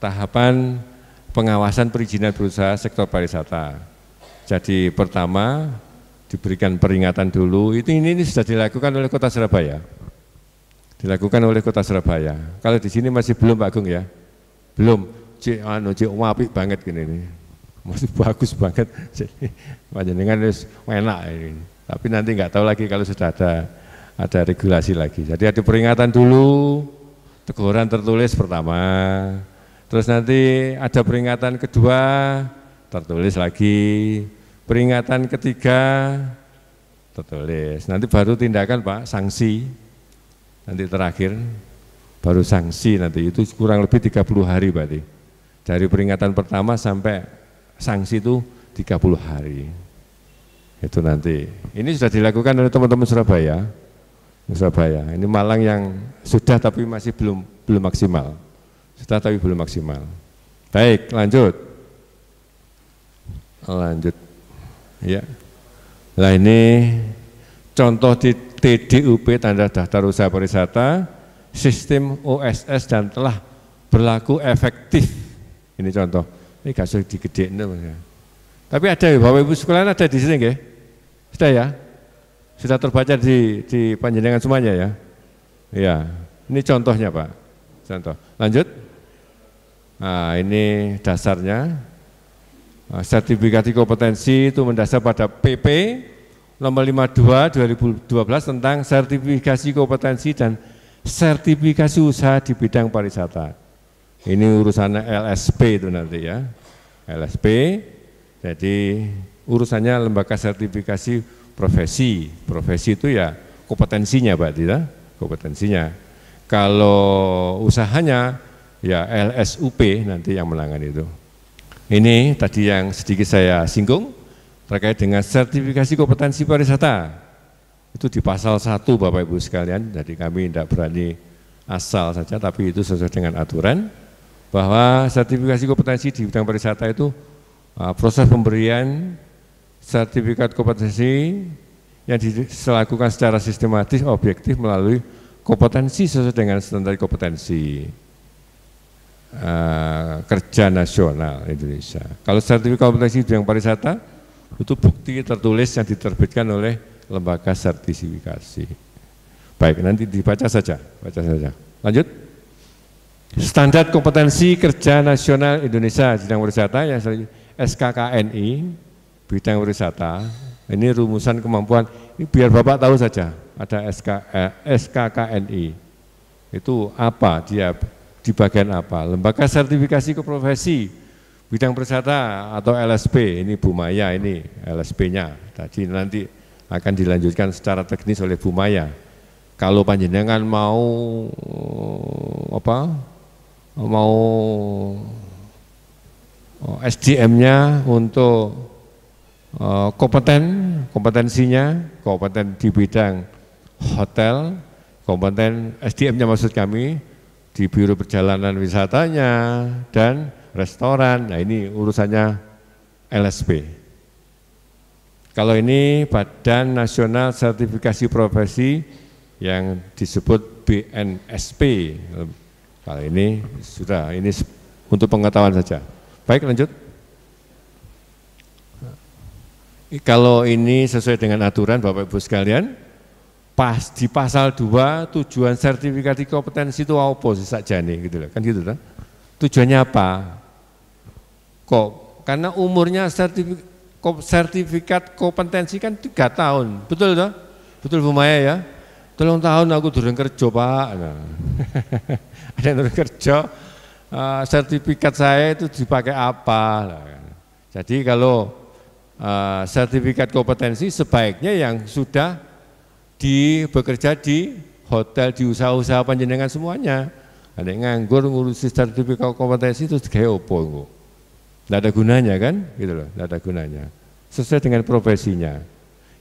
tahapan pengawasan perizinan berusaha sektor pariwisata. Jadi pertama diberikan peringatan dulu, itu ini, ini sudah dilakukan oleh Kota Surabaya. Dilakukan oleh Kota Surabaya. Kalau di sini masih belum Pak Agung ya? Belum. Cik, anu, cik, wapi banget gini nih. Masih bagus banget. Jadi panjenengan harus enak ini. Tapi nanti nggak tahu lagi kalau sudah ada ada regulasi lagi. Jadi ada peringatan dulu, teguran tertulis pertama, Terus nanti ada peringatan kedua, tertulis lagi. Peringatan ketiga, tertulis. Nanti baru tindakan Pak, sanksi. Nanti terakhir, baru sanksi nanti. Itu kurang lebih 30 hari berarti. Dari peringatan pertama sampai sanksi itu 30 hari. Itu nanti. Ini sudah dilakukan oleh teman-teman Surabaya. Surabaya. Ini Malang yang sudah tapi masih belum belum maksimal. Sudah tapi belum maksimal. Baik, lanjut. Lanjut. Ya. Nah ini contoh di TDUP tanda daftar usaha pariwisata sistem OSS dan telah berlaku efektif. Ini contoh. Ini kasus di gede. Ya. Tapi ada ya, Bapak Ibu sekolah ada di sini nggih? Sudah ya? Sudah terbaca di di panjenengan semuanya ya? Ya. Ini contohnya, Pak. Contoh. Lanjut. Nah, ini dasarnya. Nah, sertifikasi kompetensi itu mendasar pada PP nomor 52 2012 tentang sertifikasi kompetensi dan sertifikasi usaha di bidang pariwisata. Ini urusannya LSP itu nanti ya. LSP, jadi urusannya lembaga sertifikasi profesi. Profesi itu ya kompetensinya Pak Dita, kompetensinya. Kalau usahanya ya LSUP nanti yang menangani itu. Ini tadi yang sedikit saya singgung terkait dengan sertifikasi kompetensi pariwisata. Itu di pasal 1 Bapak Ibu sekalian, jadi kami tidak berani asal saja, tapi itu sesuai dengan aturan bahwa sertifikasi kompetensi di bidang pariwisata itu uh, proses pemberian sertifikat kompetensi yang dilakukan secara sistematis objektif melalui kompetensi sesuai dengan standar kompetensi. Eh, kerja nasional Indonesia. Kalau sertifikat kompetensi bidang pariwisata itu bukti tertulis yang diterbitkan oleh lembaga sertifikasi. Baik, nanti dibaca saja, baca saja. Lanjut. Standar kompetensi kerja nasional Indonesia bidang pariwisata yang SKKNI bidang pariwisata. Ini rumusan kemampuan. Ini biar Bapak tahu saja ada SK, eh, SKKNI. Itu apa dia di bagian apa? Lembaga sertifikasi keprofesi bidang persata atau LSP ini Bu Maya ini LSP-nya tadi nanti akan dilanjutkan secara teknis oleh Bu Maya. Kalau panjenengan mau eh, apa? Mau eh, SDM-nya untuk eh, kompeten, kompetensinya, kompeten di bidang hotel, kompeten SDM-nya maksud kami, di biro perjalanan wisatanya dan restoran. Nah, ini urusannya LSP. Kalau ini Badan Nasional Sertifikasi Profesi yang disebut BNSP. Kalau ini sudah ini untuk pengetahuan saja. Baik, lanjut. Kalau ini sesuai dengan aturan Bapak Ibu sekalian, pas di pasal 2 tujuan sertifikasi kompetensi itu apa sih sakjane gitu loh. Kan gitu kan. Tujuannya apa? Kok karena umurnya sertifikat sertifikat kompetensi kan tiga tahun, betul toh? Betul Bu Maya ya? Tolong tahun aku turun kerja Pak. Nah. Ada yang turun kerja, uh, sertifikat saya itu dipakai apa? Nah. Jadi kalau uh, sertifikat kompetensi sebaiknya yang sudah di bekerja di hotel, di usaha-usaha panjenengan semuanya. Ada yang nganggur ngurusi sertifikat kompetensi itu kayak opo Tidak ada gunanya kan, gitu loh, tidak ada gunanya. Sesuai dengan profesinya.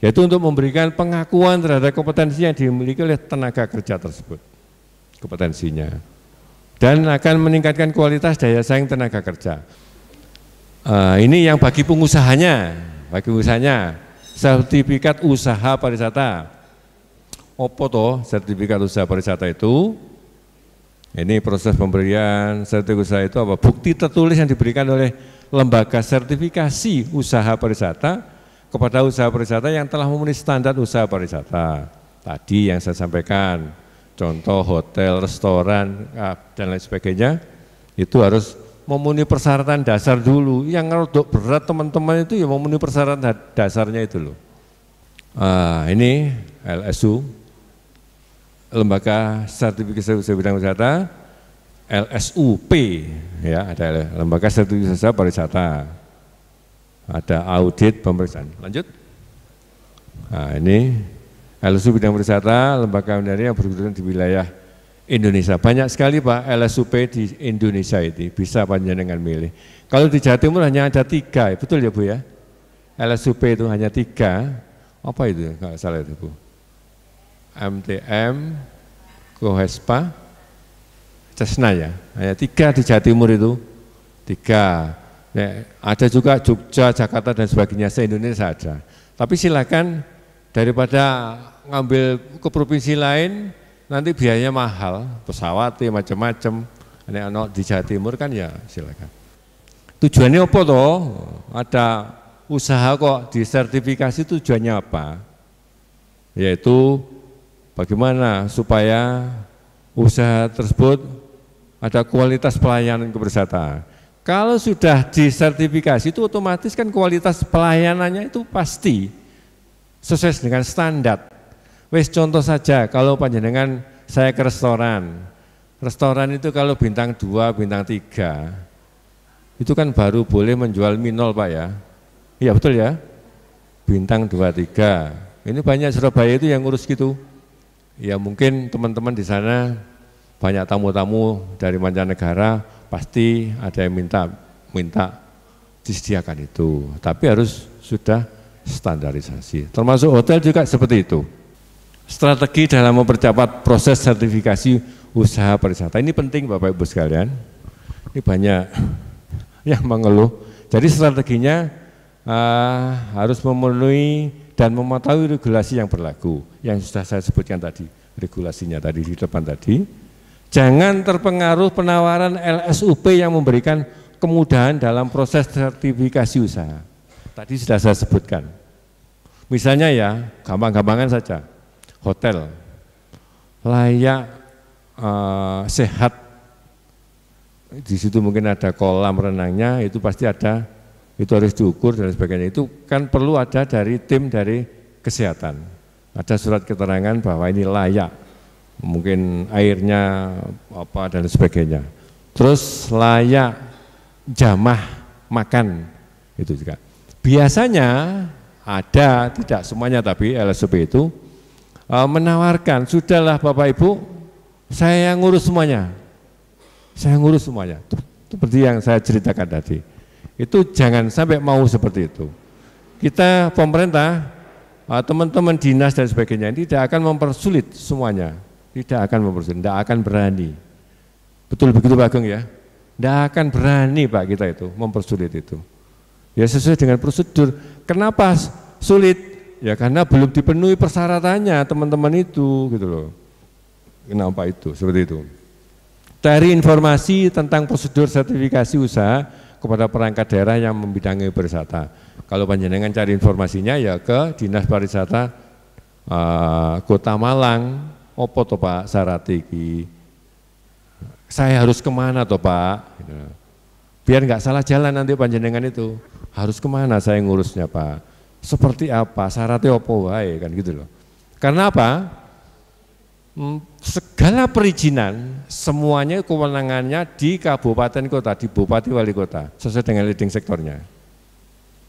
Yaitu untuk memberikan pengakuan terhadap kompetensi yang dimiliki oleh tenaga kerja tersebut. Kompetensinya. Dan akan meningkatkan kualitas daya saing tenaga kerja. Uh, ini yang bagi pengusahanya, bagi usahanya, sertifikat usaha pariwisata opo toh sertifikat usaha pariwisata itu? Ini proses pemberian sertifikat usaha itu apa? Bukti tertulis yang diberikan oleh lembaga sertifikasi usaha pariwisata kepada usaha pariwisata yang telah memenuhi standar usaha pariwisata. Tadi yang saya sampaikan, contoh hotel, restoran, ah, dan lain sebagainya, itu harus memenuhi persyaratan dasar dulu. Yang ngerodok berat teman-teman itu ya memenuhi persyaratan dasarnya itu loh. Ah, ini LSU lembaga sertifikasi usaha bidang wisata LSUP ya ada lembaga sertifikasi usaha pariwisata ada audit pemeriksaan lanjut nah ini LSU bidang pariwisata lembaga mandiri yang berkedudukan di wilayah Indonesia banyak sekali pak LSUP di Indonesia itu bisa panjenengan milih kalau di Jawa Timur hanya ada tiga betul ya bu ya LSUP itu hanya tiga apa itu kalau salah itu bu MTM, Kohespa, Cesna ya. Hanya tiga di Jawa Timur itu, tiga. Ya, ada juga Jogja, Jakarta dan sebagainya, se-Indonesia ada. Tapi silakan daripada ngambil ke provinsi lain, nanti biayanya mahal, pesawat, ya, macam-macam. Ini anak di Jawa Timur kan ya silakan. Tujuannya apa toh? Ada usaha kok disertifikasi tujuannya apa? Yaitu Bagaimana supaya usaha tersebut ada kualitas pelayanan kebersataan. Kalau sudah disertifikasi itu otomatis kan kualitas pelayanannya itu pasti sesuai dengan standar. Wes contoh saja kalau panjenengan saya ke restoran, restoran itu kalau bintang dua, bintang tiga, itu kan baru boleh menjual minol Pak ya. Iya betul ya? Bintang dua tiga. Ini banyak Surabaya itu yang ngurus gitu ya mungkin teman-teman di sana banyak tamu-tamu dari mancanegara pasti ada yang minta minta disediakan itu tapi harus sudah standarisasi termasuk hotel juga seperti itu strategi dalam mempercepat proses sertifikasi usaha pariwisata ini penting Bapak Ibu sekalian ini banyak yang mengeluh jadi strateginya uh, harus memenuhi dan mematuhi regulasi yang berlaku yang sudah saya sebutkan tadi regulasinya tadi di depan tadi jangan terpengaruh penawaran LSUP yang memberikan kemudahan dalam proses sertifikasi usaha tadi sudah saya sebutkan misalnya ya gampang-gampangan saja hotel layak uh, sehat di situ mungkin ada kolam renangnya itu pasti ada itu harus diukur dan sebagainya. Itu kan perlu ada dari tim dari kesehatan. Ada surat keterangan bahwa ini layak, mungkin airnya apa dan sebagainya. Terus layak jamah makan itu juga. Biasanya ada, tidak semuanya tapi LSP itu e, menawarkan, sudahlah Bapak Ibu, saya yang ngurus semuanya, saya ngurus semuanya. Seperti yang saya ceritakan tadi. Itu jangan sampai mau seperti itu. Kita pemerintah, eh, teman-teman dinas dan sebagainya ini tidak akan mempersulit semuanya. Tidak akan mempersulit, tidak akan berani. Betul begitu Pak Geng ya? Tidak akan berani Pak kita itu, mempersulit itu. Ya sesuai dengan prosedur. Kenapa sulit? Ya karena belum dipenuhi persyaratannya teman-teman itu gitu loh. Kenapa itu? Seperti itu. dari informasi tentang prosedur sertifikasi usaha kepada perangkat daerah yang membidangi pariwisata. Kalau panjenengan cari informasinya ya ke Dinas Pariwisata uh, Kota Malang, opo to Pak Saratiki, Saya harus kemana toh Pak? Gitu. Biar nggak salah jalan nanti panjenengan itu. Harus kemana saya ngurusnya Pak? Seperti apa? Syaratnya opo wae kan gitu loh. Karena apa? Hmm, segala perizinan semuanya kewenangannya di kabupaten kota, di bupati wali kota sesuai dengan leading sektornya.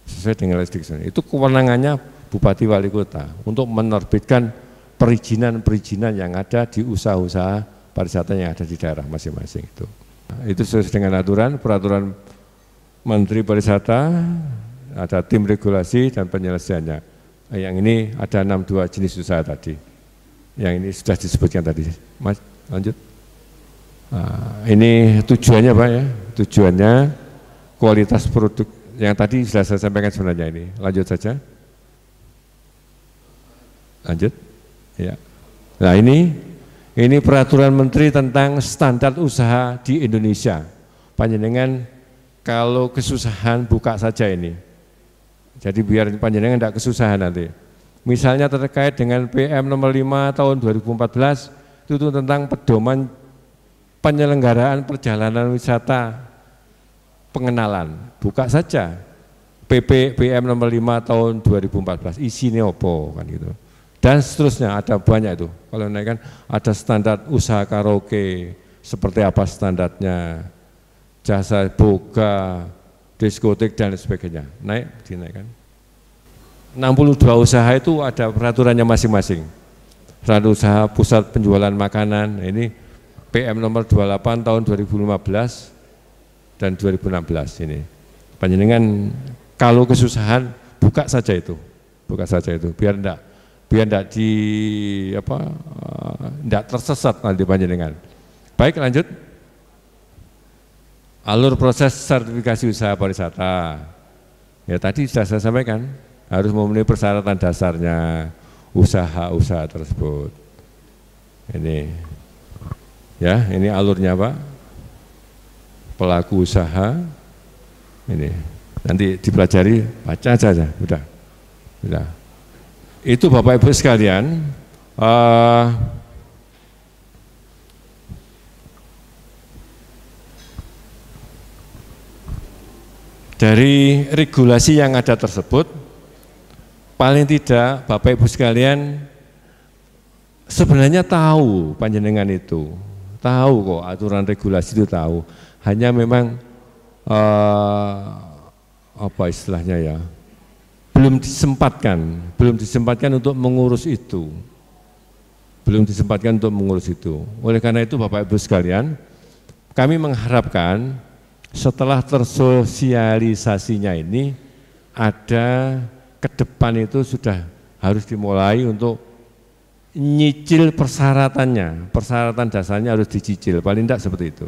Sesuai dengan leading sektornya. Itu kewenangannya bupati wali kota untuk menerbitkan perizinan-perizinan yang ada di usaha-usaha pariwisata yang ada di daerah masing-masing itu. Itu sesuai dengan aturan, peraturan Menteri Pariwisata ada tim regulasi dan penyelesaiannya. Yang ini ada 62 jenis usaha tadi yang ini sudah disebutkan tadi. Mas, lanjut. Nah, ini tujuannya Pak ya, tujuannya kualitas produk yang tadi sudah saya sampaikan sebenarnya ini. Lanjut saja. Lanjut. Ya. Nah ini ini peraturan menteri tentang standar usaha di Indonesia. Panjenengan kalau kesusahan buka saja ini. Jadi biar panjenengan tidak kesusahan nanti. Misalnya terkait dengan PM nomor 5 tahun 2014 itu tentang pedoman penyelenggaraan perjalanan wisata pengenalan. Buka saja PP PM nomor 5 tahun 2014 isi neopo kan gitu. Dan seterusnya ada banyak itu. Kalau naik kan ada standar usaha karaoke seperti apa standarnya jasa buka diskotik dan sebagainya. Naik dinaikkan. 62 usaha itu ada peraturannya masing-masing. Peraturan usaha pusat penjualan makanan ini PM nomor 28 tahun 2015 dan 2016 ini. Panjenengan kalau kesusahan buka saja itu, buka saja itu biar enggak biar enggak di apa enggak eh, tersesat nanti panjenengan. Baik lanjut. Alur proses sertifikasi usaha pariwisata. Ya tadi sudah saya sampaikan, harus memenuhi persyaratan dasarnya usaha-usaha tersebut. Ini ya, ini alurnya Pak. Pelaku usaha ini nanti dipelajari baca saja, udah. Udah. Itu Bapak Ibu sekalian, uh, dari regulasi yang ada tersebut paling tidak Bapak Ibu sekalian sebenarnya tahu panjenengan itu, tahu kok aturan regulasi itu tahu. Hanya memang uh, apa istilahnya ya, belum disempatkan, belum disempatkan untuk mengurus itu. Belum disempatkan untuk mengurus itu. Oleh karena itu Bapak Ibu sekalian, kami mengharapkan setelah tersosialisasinya ini ada ke depan itu sudah harus dimulai untuk nyicil persyaratannya, persyaratan dasarnya harus dicicil, paling tidak seperti itu.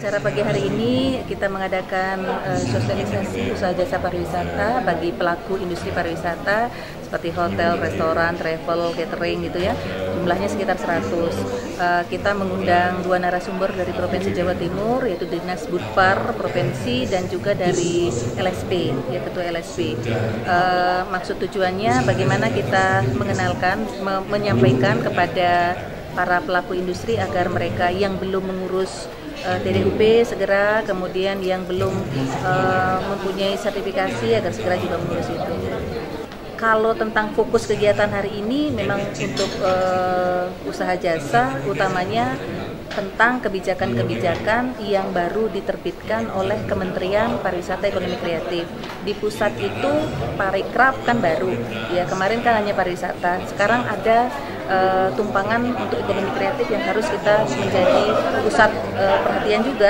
Acara pagi hari ini kita mengadakan uh, sosialisasi usaha jasa pariwisata bagi pelaku industri pariwisata seperti hotel, restoran, travel, catering gitu ya. Jumlahnya sekitar 100. Uh, eh, kita mengundang dua narasumber dari Provinsi Jawa Timur yaitu Dinas Budpar Provinsi dan juga dari LSP, ya Ketua LSP. Uh, eh, maksud tujuannya bagaimana kita mengenalkan, me menyampaikan kepada para pelaku industri agar mereka yang belum mengurus uh, eh, TDUP segera, kemudian yang belum uh, mempunyai sertifikasi agar segera juga mengurus itu. Kalau tentang fokus kegiatan hari ini memang untuk uh, usaha jasa utamanya tentang kebijakan-kebijakan yang baru diterbitkan oleh Kementerian Pariwisata Ekonomi Kreatif. Di pusat itu parikrap kan baru, ya kemarin kan hanya pariwisata. Sekarang ada uh, tumpangan untuk ekonomi kreatif yang harus kita menjadi pusat uh, perhatian juga